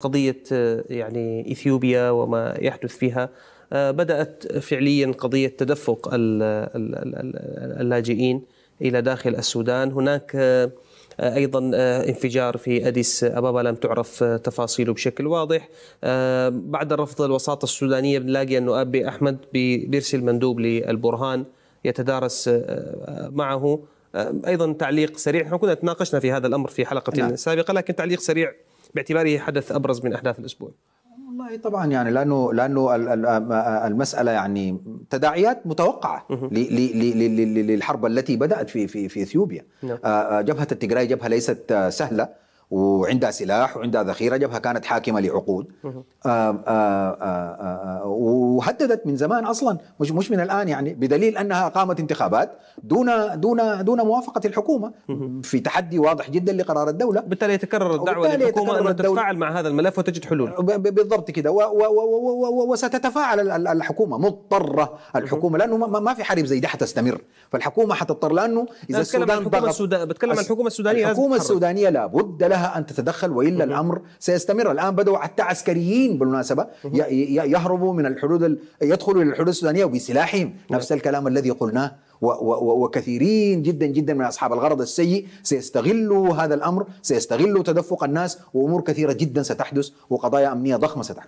قضية يعني إثيوبيا وما يحدث فيها آه، بدأت فعليا قضية تدفق اللاجئين إلى داخل السودان هناك آه، ايضا آه، انفجار في اديس ابابا لم تعرف تفاصيله بشكل واضح بعد رفض الوساطه السودانيه بنلاقي انه ابي احمد بيرسل مندوب للبرهان يتدارس معه ايضا تعليق سريع احنا كنا تناقشنا في هذا الامر في حلقه نعم. سابقه لكن تعليق سريع باعتباره حدث ابرز من احداث الاسبوع؟ والله طبعا يعني لانه لانه المساله يعني تداعيات متوقعه للحرب التي بدات في في في اثيوبيا نعم. آه، آه، جبهه التجراي جبهه ليست آه، سهله وعندها سلاح وعندها ذخيره جبهه كانت حاكمه لعقود آه، آه، آه، وهددت من زمان اصلا مش مش من الان يعني بدليل انها قامت انتخابات دون دون دون موافقه الحكومه في تحدي واضح جدا لقرار الدوله بالتالي يتكرر الدعوه للحكومه ان تتفاعل مع هذا الملف وتجد حلول بالضبط كده وستتفاعل الحكومه مضطره الحكومه لانه ما في حرب زي ده حتستمر فالحكومه حتضطر لانه اذا السودان بتكلم عن الحكومه السودانيه الحكومه السودانيه لابد لها لها أن تتدخل وإلا مم. الأمر سيستمر الآن بدأوا حتى عسكريين بالمناسبة يهربوا من الحدود يدخلوا إلى الحدود السودانية بسلاحهم نفس الكلام الذي قلناه وكثيرين جدا جدا من اصحاب الغرض السيء سيستغلوا هذا الامر، سيستغلوا تدفق الناس وامور كثيره جدا ستحدث وقضايا امنيه ضخمه ستحدث.